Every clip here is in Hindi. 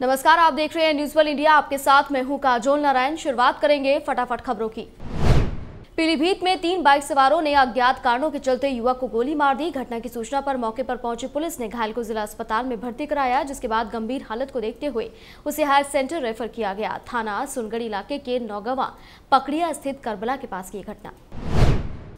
नमस्कार आप देख रहे हैं न्यूज वर्ल्ड इंडिया आपके साथ मैं हूं काजोल नारायण शुरुआत करेंगे फटाफट खबरों की पीलीभीत में तीन बाइक सवारों ने अज्ञात कारणों के चलते युवक को गोली मार दी घटना की सूचना पर मौके पर पहुंची पुलिस ने घायल को जिला अस्पताल में भर्ती कराया जिसके बाद गंभीर हालत को देखते हुए उसे हायर सेंटर रेफर किया गया थाना सुनगढ़ इलाके के नौगवा पकड़िया स्थित करबला के पास की घटना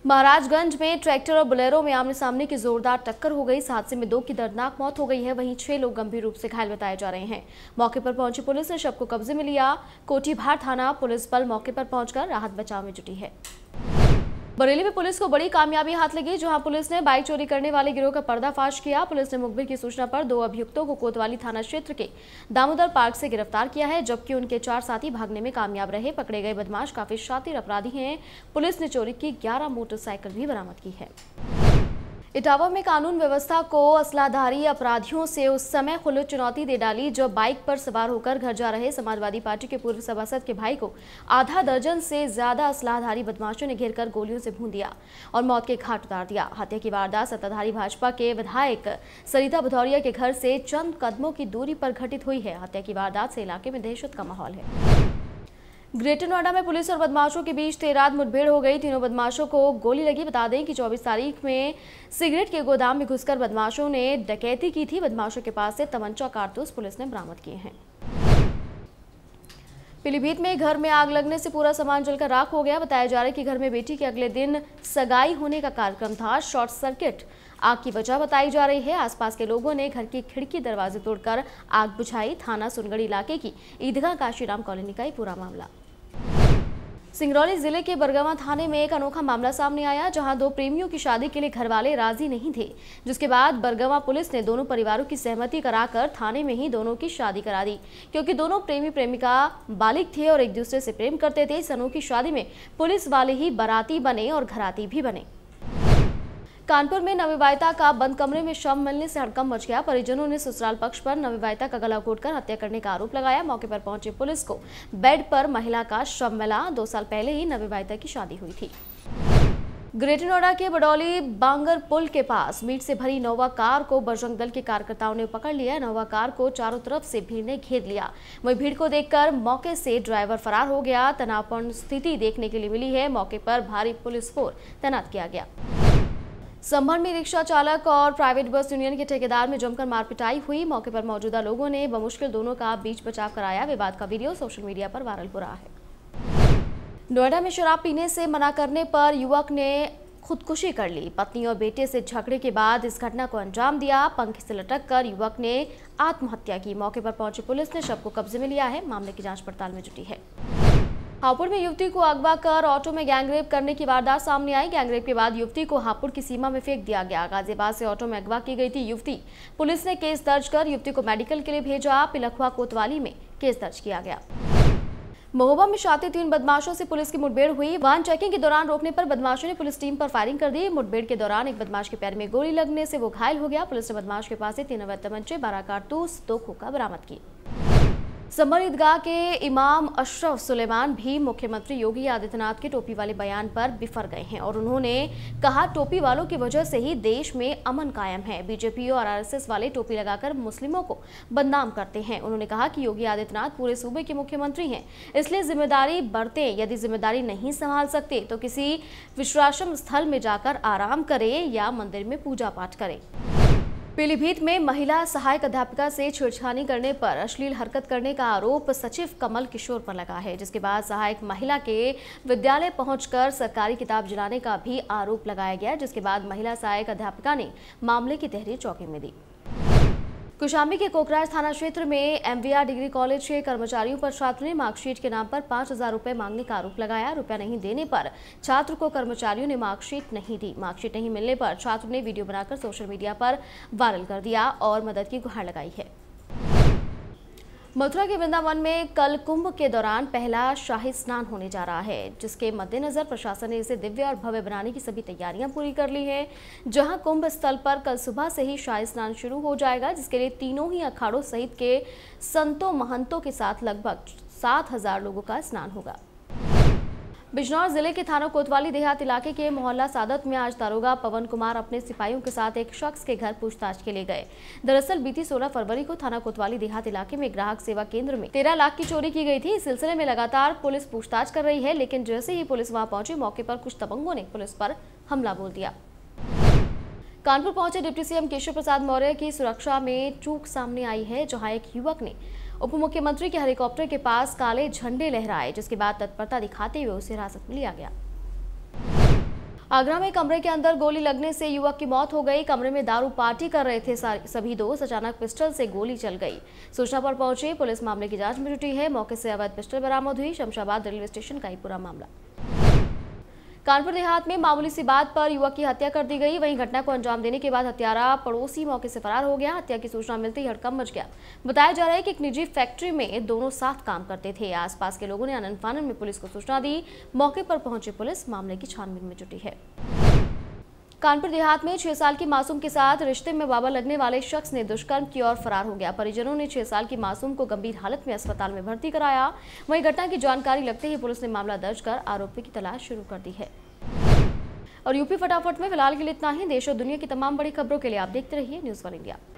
महाराजगंज में ट्रैक्टर और बुलेरो में आमने सामने की जोरदार टक्कर हो गई इस हादसे में दो की दर्दनाक मौत हो गई है वहीं छह लोग गंभीर रूप से घायल बताए जा रहे हैं मौके पर पहुंची पुलिस ने शव को कब्जे में लिया कोठीभार थाना पुलिस बल मौके पर पहुंचकर राहत बचाव में जुटी है बरेली में पुलिस को बड़ी कामयाबी हाथ लगी जहां पुलिस ने बाइक चोरी करने वाले गिरोह का पर्दाफाश किया पुलिस ने मुखबिर की सूचना पर दो अभियुक्तों को कोतवाली थाना क्षेत्र के दामोदर पार्क से गिरफ्तार किया है जबकि उनके चार साथी भागने में कामयाब रहे पकड़े गए बदमाश काफी शातिर अपराधी हैं पुलिस ने चोरी की ग्यारह मोटरसाइकिल भी बरामद की है इटावा में कानून व्यवस्था को असलाधारी अपराधियों से उस समय खुले चुनौती दे डाली जब बाइक पर सवार होकर घर जा रहे समाजवादी पार्टी के पूर्व सभासद के भाई को आधा दर्जन से ज्यादा असलाधारी बदमाशों ने घेरकर गोलियों से भून दिया और मौत के घाट उतार दिया हत्या की वारदात सत्ताधारी भाजपा के विधायक सरिता भदौरिया के घर से चंद कदमों की दूरी पर घटित हुई है हत्या की वारदात से इलाके में दहशत का माहौल है ग्रेटर नोएडा में पुलिस और बदमाशों के बीच देर रात मुठभेड़ हो गई तीनों बदमाशों को गोली लगी बता दें कि 24 तारीख में सिगरेट के गोदाम में घुसकर बदमाशों ने डकैती की थी बदमाशों के पास से तमंचा कारतूस पुलिस ने बरामद किए हैं पीलीभीत में घर में आग लगने से पूरा सामान जलकर राख हो गया बताया जा रहा है कि घर में बेटी के अगले दिन सगाई होने का कार्यक्रम था शॉर्ट सर्किट आग की वजह बताई जा रही है आसपास के लोगों ने घर की खिड़की दरवाजे तोड़कर आग बुझाई थाना सुनगढ़ी इलाके की ईदगाह काशीराम कॉलोनी का ही पूरा मामला सिंगरौली जिले के बरगवा थाने में एक अनोखा मामला सामने आया जहां दो प्रेमियों की शादी के लिए घर वाले राजी नहीं थे जिसके बाद बरगवा पुलिस ने दोनों परिवारों की सहमति कराकर थाने में ही दोनों की शादी करा दी क्योंकि दोनों प्रेमी प्रेमिका बालिक थे और एक दूसरे से प्रेम करते थे इस अनोखी शादी में पुलिस वाले ही बराती बने और घराती भी बने कानपुर में नवविवाहिता का बंद कमरे में शव मिलने से हड़कम मच गया परिजनों ने ससुराल पक्ष पर नवविवाहिता का गला घोटकर हत्या करने का आरोप लगाया मौके पर पहुंची पुलिस को बेड पर महिला का शव मिला दो साल पहले ही नवविवाहिता की शादी हुई थी ग्रेटर नोएडा के बडौली बांगर पुल के पास मीट से भरी नोवा कार को बजरंग दल के कार्यकर्ताओं ने पकड़ लिया नोवा कार को चारों तरफ से भीड़ ने घेर लिया वहीं भीड़ को देखकर मौके से ड्राइवर फरार हो गया तनावपूर्ण स्थिति देखने के लिए मिली है मौके पर भारी पुलिस फोर्स तैनात किया गया संभल में रिक्शा चालक और प्राइवेट बस यूनियन के ठेकेदार में जमकर मारपिटाई हुई मौके पर मौजूदा लोगों ने बमुश्किल दोनों का बीच बचाव कराया विवाद का वीडियो सोशल मीडिया पर वायरल हो रहा है नोएडा में शराब पीने से मना करने पर युवक ने खुदकुशी कर ली पत्नी और बेटे से झगड़े के बाद इस घटना को अंजाम दिया पंख से लटक कर युवक ने आत्महत्या की मौके पर पहुंची पुलिस ने शव को कब्जे में लिया है मामले की जांच पड़ताल में जुटी है हापुड़ में युवती को अगवा कर ऑटो में गैंगरेप करने की वारदात सामने आई गैंगरेप के बाद युवती को हापुड़ की सीमा में फेंक दिया गया गाजियाबाद से ऑटो में अगवा की गई थी युवती पुलिस ने केस दर्ज कर युवती को मेडिकल के लिए भेजा पिलखवा कोतवाली में केस दर्ज किया गया महोबा में शाते तीन बदमाशों से पुलिस की मुठभेड़ हुई वाहन चेकिंग के दौरान रोकने पर बदमाशों ने पुलिस टीम पर फायरिंग कर दी मुठभेड़ के दौरान एक बदमाश के पैर में गोली लगने से वो घायल हो गया पुलिस ने बदमाश के पास से तीन अवैध तमंचे बारह कारतूस दो खोखा बरामद की समर ईदगाह के इमाम अशरफ सुलेमान भी मुख्यमंत्री योगी आदित्यनाथ के टोपी वाले बयान पर बिफर गए हैं और उन्होंने कहा टोपी वालों की वजह से ही देश में अमन कायम है बीजेपी और आरएसएस वाले टोपी लगाकर मुस्लिमों को बदनाम करते हैं उन्होंने कहा कि योगी आदित्यनाथ पूरे सूबे के मुख्यमंत्री हैं इसलिए जिम्मेदारी बरतें यदि जिम्मेदारी नहीं संभाल सकते तो किसी विश्वाश्रम स्थल में जाकर आराम करें या मंदिर में पूजा पाठ करें पीलीभीत में महिला सहायक अध्यापिका से छेड़छानी करने पर अश्लील हरकत करने का आरोप सचिव कमल किशोर पर लगा है जिसके बाद सहायक महिला के विद्यालय पहुंचकर सरकारी किताब जलाने का भी आरोप लगाया गया जिसके बाद महिला सहायक अध्यापिका ने मामले की तहरीर चौकी में दी कुशामी के कोकराज थाना क्षेत्र में एमवीआर डिग्री कॉलेज के कर्मचारियों पर छात्र ने मार्कशीट के नाम पर पांच हजार रुपये मांगने का आरोप लगाया रुपया नहीं देने पर छात्र को कर्मचारियों ने मार्कशीट नहीं दी मार्कशीट नहीं मिलने पर छात्र ने वीडियो बनाकर सोशल मीडिया पर वायरल कर दिया और मदद की गुहार लगाई है मथुरा के वृंदावन में कल कुंभ के दौरान पहला शाही स्नान होने जा रहा है जिसके मद्देनजर प्रशासन ने इसे दिव्य और भव्य बनाने की सभी तैयारियां पूरी कर ली है जहां कुंभ स्थल पर कल सुबह से ही शाही स्नान शुरू हो जाएगा जिसके लिए तीनों ही अखाड़ों सहित के संतों महंतों के साथ लगभग सात हजार लोगों का स्नान होगा बिजनौर जिले के थाना कोतवाली देहात इलाके के मोहल्ला सादत में आज दारोगा पवन कुमार अपने सिपाहियों के साथ एक शख्स के घर पूछताछ के लिए गए दरअसल बीती 16 फरवरी को थाना कोतवाली देहात इलाके में ग्राहक सेवा केंद्र में 13 लाख की चोरी की गई थी इस सिलसिले में लगातार पुलिस पूछताछ कर रही है लेकिन जैसे ही पुलिस वहाँ पहुंची मौके पर कुछ तबंगों ने पुलिस पर हमला बोल दिया कानपुर पहुंचे डिप्टी सीएम केशव प्रसाद मौर्य की सुरक्षा में चूक सामने आई है जहां एक युवक ने उप मुख्यमंत्री के हेलीकॉप्टर के पास काले झंडे लहराए जिसके बाद तत्परता दिखाते हुए उसे हिरासत में लिया गया आगरा में कमरे के अंदर गोली लगने से युवक की मौत हो गई कमरे में दारू पार्टी कर रहे थे सभी दोस्त अचानक पिस्टल से गोली चल गई सूचना पर पहुंचे पुलिस मामले की जांच में जुटी है मौके से अवैध पिस्टल बरामद हुई शमशाबाद रेलवे स्टेशन का ही पूरा मामला कानपुर देहात में मामूली सी बात पर युवक की हत्या कर दी गई वहीं घटना को अंजाम देने के बाद हत्यारा पड़ोसी मौके से फरार हो गया हत्या की सूचना मिलते ही हड़कम मच गया बताया जा रहा है कि एक निजी फैक्ट्री में दोनों साथ काम करते थे आसपास के लोगों ने आनंद फानन में पुलिस को सूचना दी मौके पर पहुंची पुलिस मामले की छानबीन में जुटी है कानपुर देहात में छह साल की मासूम के साथ रिश्ते में बाबा लगने वाले शख्स ने दुष्कर्म की ओर फरार हो गया परिजनों ने छह साल की मासूम को गंभीर हालत में अस्पताल में भर्ती कराया वहीं घटना की जानकारी लगते ही पुलिस ने मामला दर्ज कर आरोपी की तलाश शुरू कर दी है और यूपी फटाफट में फिलहाल के लिए इतना ही देश और दुनिया की तमाम बड़ी खबरों के लिए आप देखते रहिए न्यूज वन इंडिया